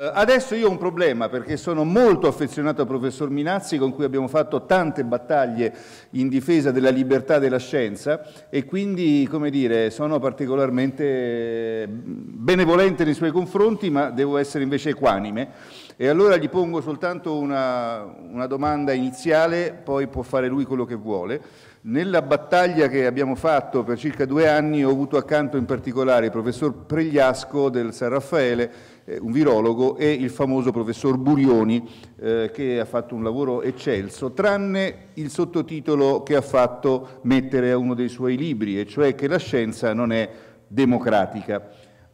Eh, adesso io ho un problema perché sono molto affezionato al professor Minazzi con cui abbiamo fatto tante battaglie in difesa della libertà della scienza e quindi, come dire, sono particolarmente eh, benevolente nei suoi confronti ma devo essere invece equanime e allora gli pongo soltanto una, una domanda iniziale, poi può fare lui quello che vuole. Nella battaglia che abbiamo fatto per circa due anni ho avuto accanto in particolare il professor Pregliasco del San Raffaele, eh, un virologo, e il famoso professor Burioni eh, che ha fatto un lavoro eccelso, tranne il sottotitolo che ha fatto mettere a uno dei suoi libri, e cioè che la scienza non è democratica.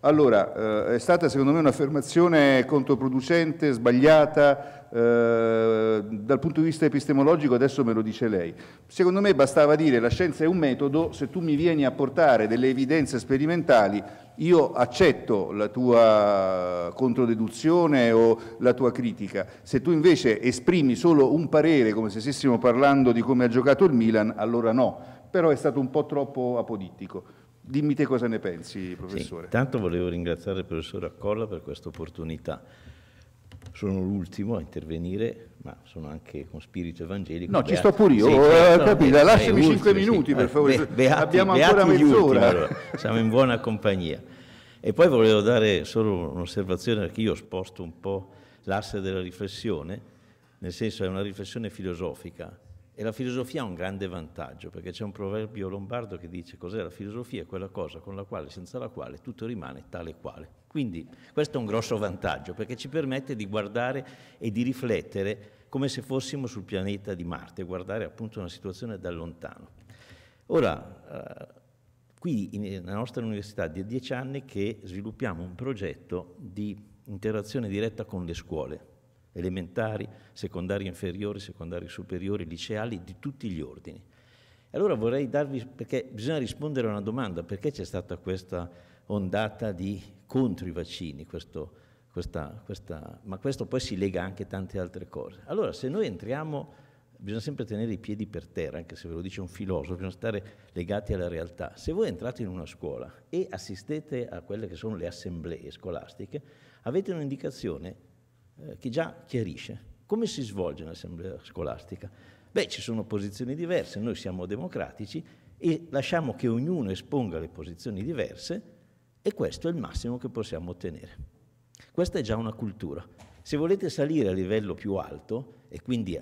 Allora, eh, è stata secondo me un'affermazione controproducente, sbagliata, eh, dal punto di vista epistemologico adesso me lo dice lei. Secondo me bastava dire la scienza è un metodo, se tu mi vieni a portare delle evidenze sperimentali io accetto la tua controdeduzione o la tua critica. Se tu invece esprimi solo un parere come se stessimo parlando di come ha giocato il Milan, allora no. Però è stato un po' troppo apodittico. Dimmi te cosa ne pensi, professore. Sì, intanto volevo ringraziare il professor Accolla per questa opportunità. Sono l'ultimo a intervenire, ma sono anche con spirito evangelico. No, beati. ci sto pure io, sì, eh, capito, no, lasciami cinque minuti sì. per eh, favore, Be- beati, abbiamo ancora mezz'ora. Ultimi, allora. Siamo in buona compagnia. E poi volevo dare solo un'osservazione perché io ho sposto un po' l'asse della riflessione, nel senso è una riflessione filosofica, e la filosofia ha un grande vantaggio, perché c'è un proverbio lombardo che dice cos'è la filosofia? è Quella cosa con la quale, senza la quale, tutto rimane tale e quale. Quindi questo è un grosso vantaggio, perché ci permette di guardare e di riflettere come se fossimo sul pianeta di Marte, guardare appunto una situazione da lontano. Ora, eh, qui nella nostra università di dieci anni che sviluppiamo un progetto di interazione diretta con le scuole, elementari, secondari inferiori, secondari superiori, liceali, di tutti gli ordini. Allora vorrei darvi, perché bisogna rispondere a una domanda, perché c'è stata questa ondata di contro i vaccini, questo, questa, questa, ma questo poi si lega anche a tante altre cose. Allora se noi entriamo bisogna sempre tenere i piedi per terra, anche se ve lo dice un filosofo, bisogna stare legati alla realtà. Se voi entrate in una scuola e assistete a quelle che sono le assemblee scolastiche, avete un'indicazione eh, che già chiarisce come si svolge un'assemblea scolastica. Beh, ci sono posizioni diverse, noi siamo democratici e lasciamo che ognuno esponga le posizioni diverse e questo è il massimo che possiamo ottenere. Questa è già una cultura. Se volete salire a livello più alto e quindi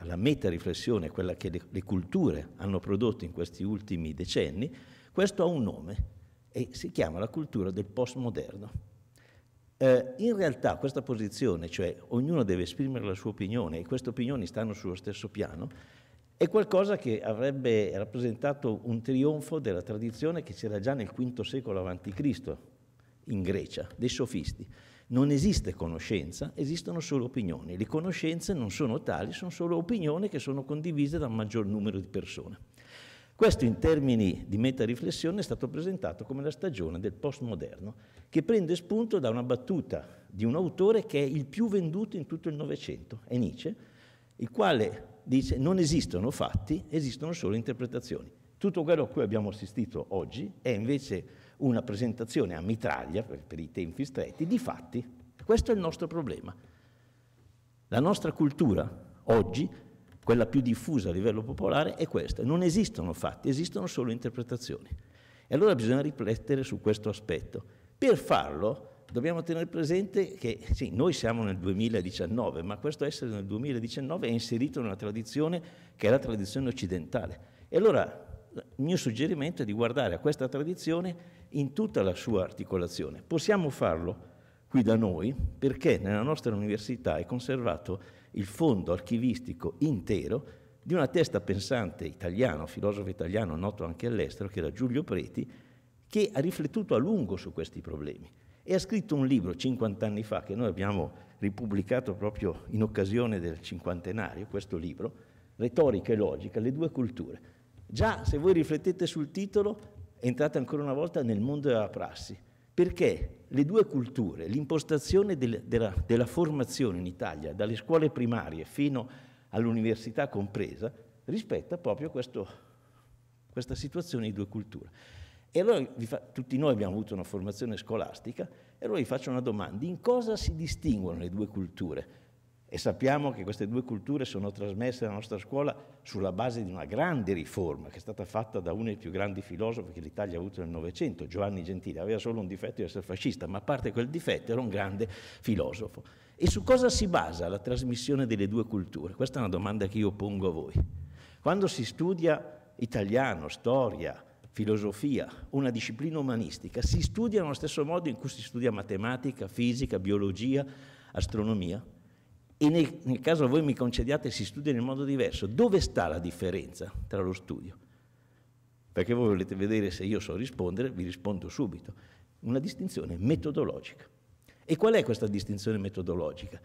alla meta riflessione, quella che le, le culture hanno prodotto in questi ultimi decenni, questo ha un nome e si chiama la cultura del postmoderno. Eh, in realtà questa posizione, cioè ognuno deve esprimere la sua opinione e queste opinioni stanno sullo stesso piano, è qualcosa che avrebbe rappresentato un trionfo della tradizione che c'era già nel V secolo a.C. in Grecia, dei sofisti. Non esiste conoscenza, esistono solo opinioni. Le conoscenze non sono tali, sono solo opinioni che sono condivise da un maggior numero di persone. Questo in termini di metariflessione è stato presentato come la stagione del postmoderno, che prende spunto da una battuta di un autore che è il più venduto in tutto il Novecento, è Nietzsche, il quale dice non esistono fatti, esistono solo interpretazioni. Tutto quello a cui abbiamo assistito oggi è invece una presentazione a mitraglia, per, per i tempi stretti, di fatti. Questo è il nostro problema. La nostra cultura oggi quella più diffusa a livello popolare è questa. Non esistono fatti, esistono solo interpretazioni. E allora bisogna riflettere su questo aspetto. Per farlo dobbiamo tenere presente che sì, noi siamo nel 2019, ma questo essere nel 2019 è inserito in una tradizione che è la tradizione occidentale. E allora il mio suggerimento è di guardare a questa tradizione in tutta la sua articolazione. Possiamo farlo qui da noi perché nella nostra università è conservato il fondo archivistico intero di una testa pensante italiano, filosofo italiano noto anche all'estero, che era Giulio Preti, che ha riflettuto a lungo su questi problemi e ha scritto un libro 50 anni fa che noi abbiamo ripubblicato proprio in occasione del cinquantenario, questo libro, Retorica e logica, le due culture. Già se voi riflettete sul titolo, entrate ancora una volta nel mondo della prassi, perché le due culture, l'impostazione del, della, della formazione in Italia, dalle scuole primarie fino all'università compresa, rispetta proprio questo, questa situazione di due culture. E allora fa, tutti noi abbiamo avuto una formazione scolastica e allora vi faccio una domanda, in cosa si distinguono le due culture? E sappiamo che queste due culture sono trasmesse alla nostra scuola sulla base di una grande riforma che è stata fatta da uno dei più grandi filosofi che l'Italia ha avuto nel Novecento, Giovanni Gentile. Aveva solo un difetto di essere fascista, ma a parte quel difetto era un grande filosofo. E su cosa si basa la trasmissione delle due culture? Questa è una domanda che io pongo a voi. Quando si studia italiano, storia, filosofia, una disciplina umanistica, si studia nello stesso modo in cui si studia matematica, fisica, biologia, astronomia? e nel, nel caso voi mi concediate si studia in modo diverso, dove sta la differenza tra lo studio? Perché voi volete vedere se io so rispondere, vi rispondo subito. Una distinzione metodologica. E qual è questa distinzione metodologica?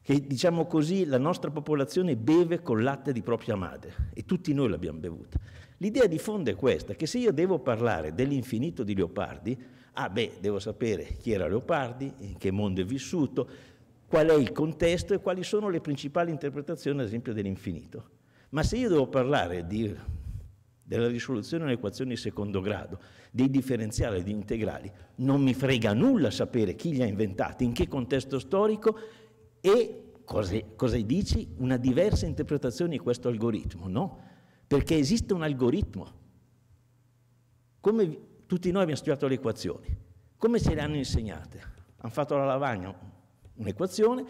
Che diciamo così la nostra popolazione beve col latte di propria madre e tutti noi l'abbiamo bevuta. L'idea di fondo è questa, che se io devo parlare dell'infinito di Leopardi, ah beh, devo sapere chi era Leopardi, in che mondo è vissuto, qual è il contesto e quali sono le principali interpretazioni, ad esempio, dell'infinito. Ma se io devo parlare di, della risoluzione delle equazioni di secondo grado, dei differenziali e di integrali, non mi frega nulla sapere chi li ha inventati, in che contesto storico e cosa, cosa dici, una diversa interpretazione di questo algoritmo, no? Perché esiste un algoritmo. Come tutti noi abbiamo studiato le equazioni, come ce le hanno insegnate? Hanno fatto la lavagna, un'equazione,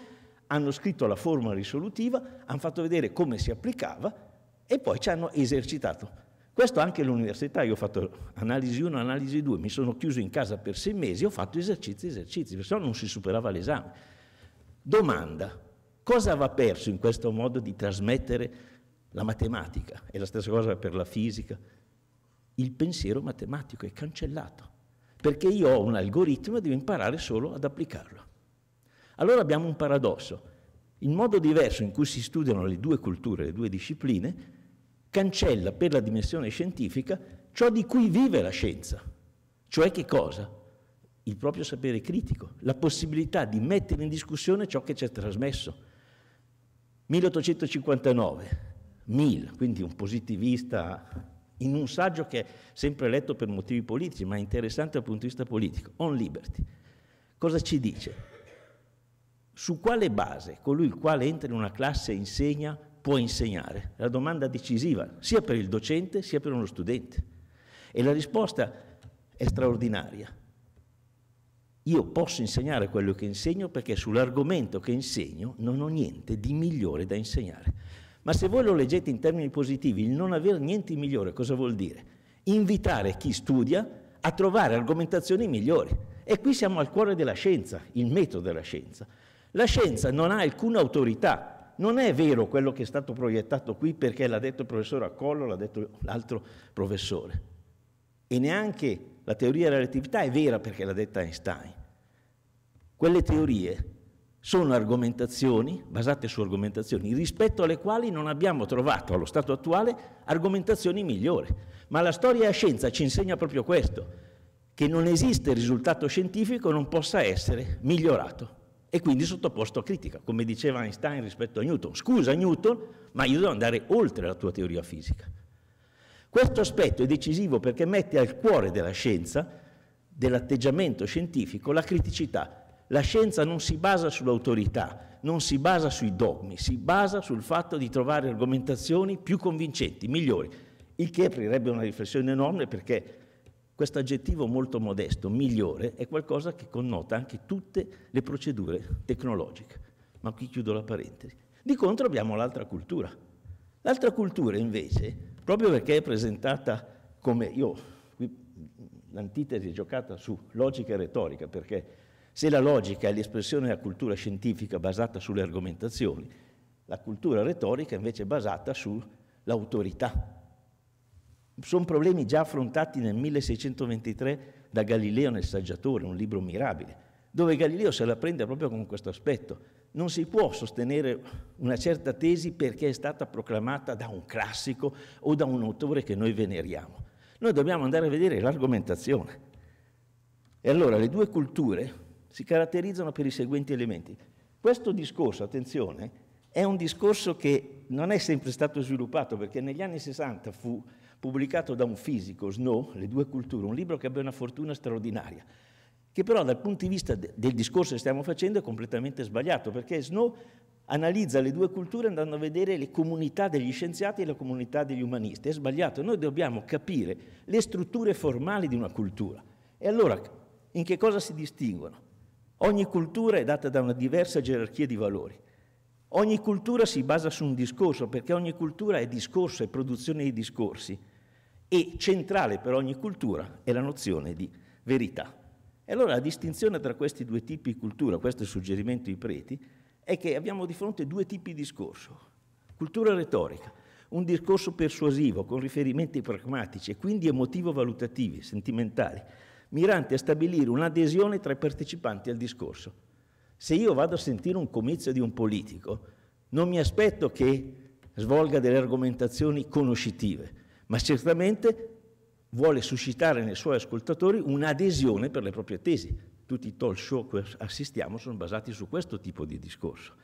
hanno scritto la formula risolutiva, hanno fatto vedere come si applicava e poi ci hanno esercitato. Questo anche all'università, io ho fatto analisi 1, analisi 2, mi sono chiuso in casa per sei mesi, ho fatto esercizi, esercizi, perché non si superava l'esame. Domanda, cosa va perso in questo modo di trasmettere la matematica? È la stessa cosa per la fisica. Il pensiero matematico è cancellato, perché io ho un algoritmo e devo imparare solo ad applicarlo. Allora abbiamo un paradosso. Il modo diverso in cui si studiano le due culture, le due discipline, cancella per la dimensione scientifica ciò di cui vive la scienza. Cioè che cosa? Il proprio sapere critico, la possibilità di mettere in discussione ciò che ci è trasmesso. 1859, Mill, quindi un positivista in un saggio che è sempre letto per motivi politici, ma interessante dal punto di vista politico, On Liberty. Cosa ci dice? Su quale base colui il quale entra in una classe e insegna può insegnare? È la domanda decisiva, sia per il docente sia per uno studente. E la risposta è straordinaria. Io posso insegnare quello che insegno perché sull'argomento che insegno non ho niente di migliore da insegnare. Ma se voi lo leggete in termini positivi, il non avere niente di migliore cosa vuol dire? Invitare chi studia a trovare argomentazioni migliori. E qui siamo al cuore della scienza, il metodo della scienza. La scienza non ha alcuna autorità. Non è vero quello che è stato proiettato qui perché l'ha detto il professore Accollo, l'ha detto l'altro professore. E neanche la teoria della relatività è vera perché l'ha detta Einstein. Quelle teorie sono argomentazioni, basate su argomentazioni, rispetto alle quali non abbiamo trovato allo stato attuale argomentazioni migliori. Ma la storia e la scienza ci insegna proprio questo, che non esiste risultato scientifico che non possa essere migliorato e quindi sottoposto a critica, come diceva Einstein rispetto a Newton. Scusa Newton, ma io devo andare oltre la tua teoria fisica. Questo aspetto è decisivo perché mette al cuore della scienza, dell'atteggiamento scientifico, la criticità. La scienza non si basa sull'autorità, non si basa sui dogmi, si basa sul fatto di trovare argomentazioni più convincenti, migliori, il che aprirebbe una riflessione enorme perché questo aggettivo molto modesto, migliore, è qualcosa che connota anche tutte le procedure tecnologiche. Ma qui chiudo la parentesi. Di contro abbiamo l'altra cultura. L'altra cultura invece, proprio perché è presentata come io, qui l'antitesi è giocata su logica e retorica, perché se la logica è l'espressione della cultura scientifica basata sulle argomentazioni, la cultura retorica invece è basata sull'autorità, sono problemi già affrontati nel 1623 da Galileo nel Saggiatore, un libro mirabile, dove Galileo se la prende proprio con questo aspetto. Non si può sostenere una certa tesi perché è stata proclamata da un classico o da un autore che noi veneriamo. Noi dobbiamo andare a vedere l'argomentazione. E allora le due culture si caratterizzano per i seguenti elementi. Questo discorso, attenzione, è un discorso che non è sempre stato sviluppato perché negli anni 60 fu pubblicato da un fisico, Snow, Le due culture, un libro che abbia una fortuna straordinaria, che però dal punto di vista de del discorso che stiamo facendo è completamente sbagliato, perché Snow analizza le due culture andando a vedere le comunità degli scienziati e la comunità degli umanisti. È sbagliato, noi dobbiamo capire le strutture formali di una cultura. E allora in che cosa si distinguono? Ogni cultura è data da una diversa gerarchia di valori. Ogni cultura si basa su un discorso, perché ogni cultura è discorso, è produzione di discorsi e centrale per ogni cultura è la nozione di verità. E allora la distinzione tra questi due tipi di cultura, questo è il suggerimento ai preti, è che abbiamo di fronte due tipi di discorso. Cultura retorica, un discorso persuasivo con riferimenti pragmatici e quindi emotivo-valutativi, sentimentali, mirante a stabilire un'adesione tra i partecipanti al discorso. Se io vado a sentire un comizio di un politico, non mi aspetto che svolga delle argomentazioni conoscitive, ma certamente vuole suscitare nei suoi ascoltatori un'adesione per le proprie tesi. Tutti i talk show che assistiamo sono basati su questo tipo di discorso.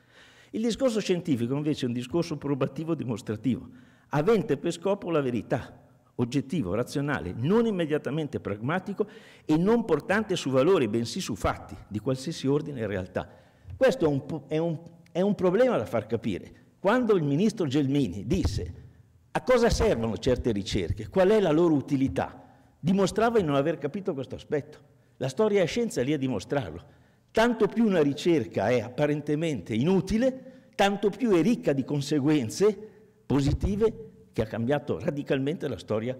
Il discorso scientifico invece è un discorso probativo dimostrativo, avente per scopo la verità, oggettivo, razionale, non immediatamente pragmatico e non portante su valori, bensì su fatti, di qualsiasi ordine e realtà. Questo è un, è un, è un problema da far capire. Quando il ministro Gelmini disse a cosa servono certe ricerche? Qual è la loro utilità? Dimostrava di non aver capito questo aspetto. La storia e la scienza è lì a dimostrarlo. Tanto più una ricerca è apparentemente inutile, tanto più è ricca di conseguenze positive che ha cambiato radicalmente la storia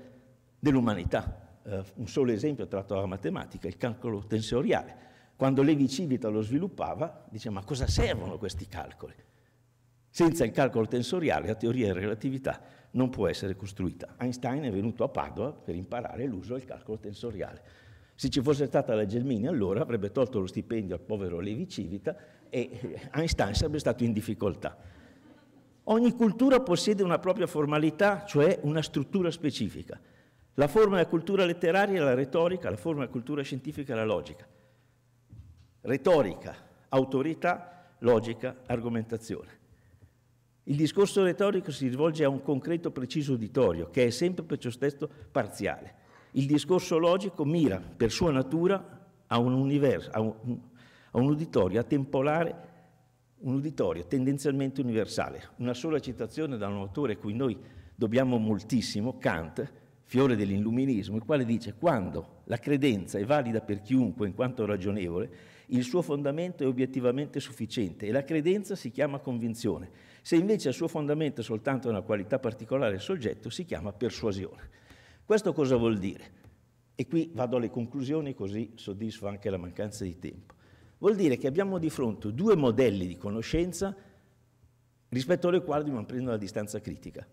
dell'umanità. Uh, un solo esempio tratto dalla matematica, il calcolo tensoriale. Quando Levi Civita lo sviluppava, diceva ma cosa servono questi calcoli? Senza il calcolo tensoriale la teoria della relatività non può essere costruita. Einstein è venuto a Padova per imparare l'uso del calcolo tensoriale. Se ci fosse stata la Gelmini allora avrebbe tolto lo stipendio al povero Levi Civita e eh, Einstein sarebbe stato in difficoltà. Ogni cultura possiede una propria formalità, cioè una struttura specifica. La forma della cultura letteraria è la retorica, la forma della cultura scientifica è la logica. Retorica, autorità, logica, argomentazione. Il discorso retorico si rivolge a un concreto preciso uditorio, che è sempre per ciò stesso parziale. Il discorso logico mira, per sua natura, a un universo, a un, a un uditorio, atempolare, un uditorio tendenzialmente universale. Una sola citazione da un autore a cui noi dobbiamo moltissimo, Kant, fiore dell'illuminismo, il quale dice quando la credenza è valida per chiunque in quanto ragionevole, il suo fondamento è obiettivamente sufficiente e la credenza si chiama convinzione. Se invece il suo fondamento è soltanto una qualità particolare del soggetto, si chiama persuasione. Questo cosa vuol dire? E qui vado alle conclusioni così soddisfo anche la mancanza di tempo. Vuol dire che abbiamo di fronte due modelli di conoscenza rispetto alle quali dobbiamo prendere la distanza critica.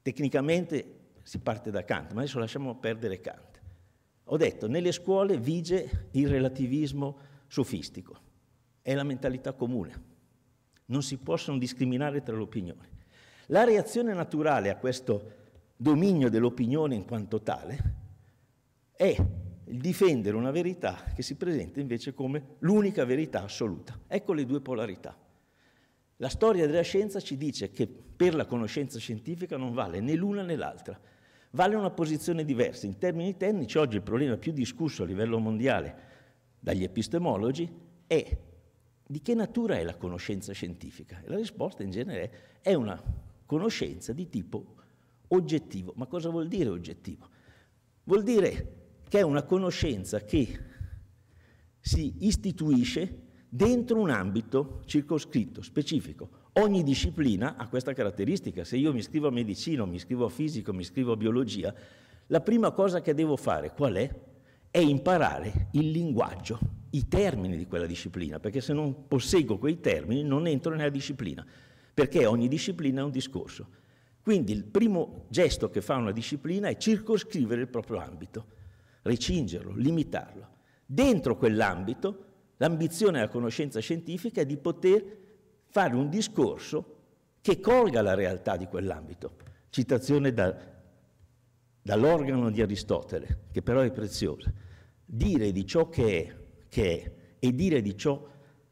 Tecnicamente si parte da Kant, ma adesso lasciamo perdere Kant. Ho detto, nelle scuole vige il relativismo sofistico, è la mentalità comune, non si possono discriminare tra l'opinione. La reazione naturale a questo dominio dell'opinione in quanto tale è il difendere una verità che si presenta invece come l'unica verità assoluta. Ecco le due polarità. La storia della scienza ci dice che per la conoscenza scientifica non vale né l'una né l'altra vale una posizione diversa. In termini tecnici, oggi il problema più discusso a livello mondiale dagli epistemologi è di che natura è la conoscenza scientifica? E la risposta in genere è, è una conoscenza di tipo oggettivo. Ma cosa vuol dire oggettivo? Vuol dire che è una conoscenza che si istituisce dentro un ambito circoscritto, specifico, Ogni disciplina ha questa caratteristica. Se io mi iscrivo a medicina, mi iscrivo a fisica, mi iscrivo a biologia, la prima cosa che devo fare qual è? È imparare il linguaggio, i termini di quella disciplina, perché se non posseggo quei termini non entro nella disciplina, perché ogni disciplina è un discorso. Quindi il primo gesto che fa una disciplina è circoscrivere il proprio ambito, recingerlo, limitarlo. Dentro quell'ambito l'ambizione della conoscenza scientifica è di poter fare un discorso che colga la realtà di quell'ambito. Citazione da, dall'organo di Aristotele, che però è preziosa. Dire di ciò che è, che è, e dire di ciò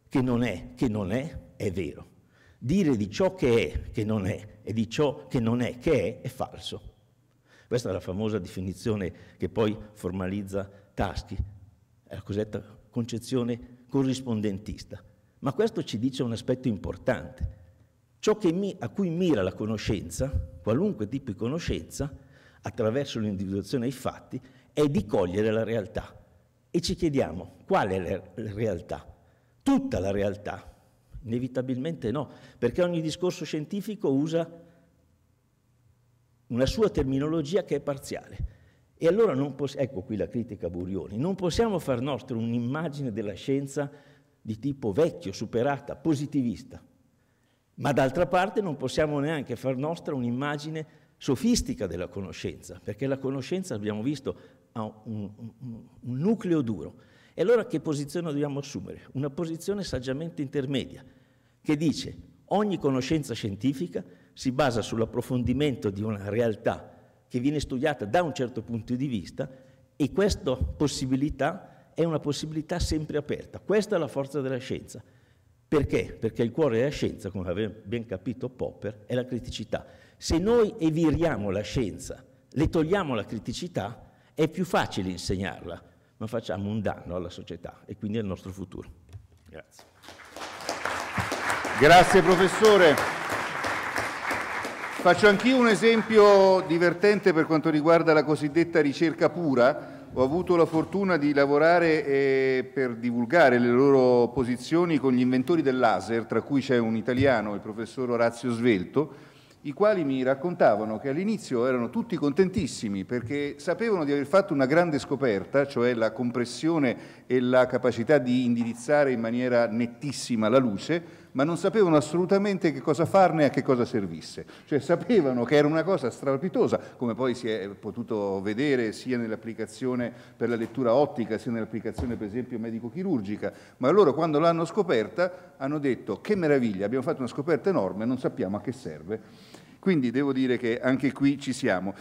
che non è, che non è, è vero. Dire di ciò che è, che non è, e di ciò che non è, che è, è falso. Questa è la famosa definizione che poi formalizza Taschi, la cosiddetta concezione corrispondentista. Ma questo ci dice un aspetto importante. Ciò mi, a cui mira la conoscenza, qualunque tipo di conoscenza, attraverso l'individuazione dei fatti, è di cogliere la realtà. E ci chiediamo qual è la realtà? Tutta la realtà? Inevitabilmente no, perché ogni discorso scientifico usa una sua terminologia che è parziale. E allora non possiamo, ecco qui la critica a Burioni, non possiamo far nostra un'immagine della scienza di tipo vecchio, superata, positivista. Ma d'altra parte non possiamo neanche far nostra un'immagine sofistica della conoscenza, perché la conoscenza, abbiamo visto, ha un, un, un nucleo duro. E allora che posizione dobbiamo assumere? Una posizione saggiamente intermedia, che dice ogni conoscenza scientifica si basa sull'approfondimento di una realtà che viene studiata da un certo punto di vista e questa possibilità è una possibilità sempre aperta. Questa è la forza della scienza. Perché? Perché il cuore della scienza, come aveva ben capito Popper, è la criticità. Se noi eviriamo la scienza, le togliamo la criticità, è più facile insegnarla, ma facciamo un danno alla società e quindi al nostro futuro. Grazie. Grazie professore. Faccio anch'io un esempio divertente per quanto riguarda la cosiddetta ricerca pura ho avuto la fortuna di lavorare eh, per divulgare le loro posizioni con gli inventori del laser, tra cui c'è un italiano, il professor Orazio Svelto, i quali mi raccontavano che all'inizio erano tutti contentissimi perché sapevano di aver fatto una grande scoperta, cioè la compressione e la capacità di indirizzare in maniera nettissima la luce, ma non sapevano assolutamente che cosa farne e a che cosa servisse. Cioè sapevano che era una cosa strapitosa, come poi si è potuto vedere sia nell'applicazione per la lettura ottica, sia nell'applicazione per esempio medico-chirurgica, ma loro quando l'hanno scoperta hanno detto che meraviglia, abbiamo fatto una scoperta enorme, non sappiamo a che serve. Quindi devo dire che anche qui ci siamo.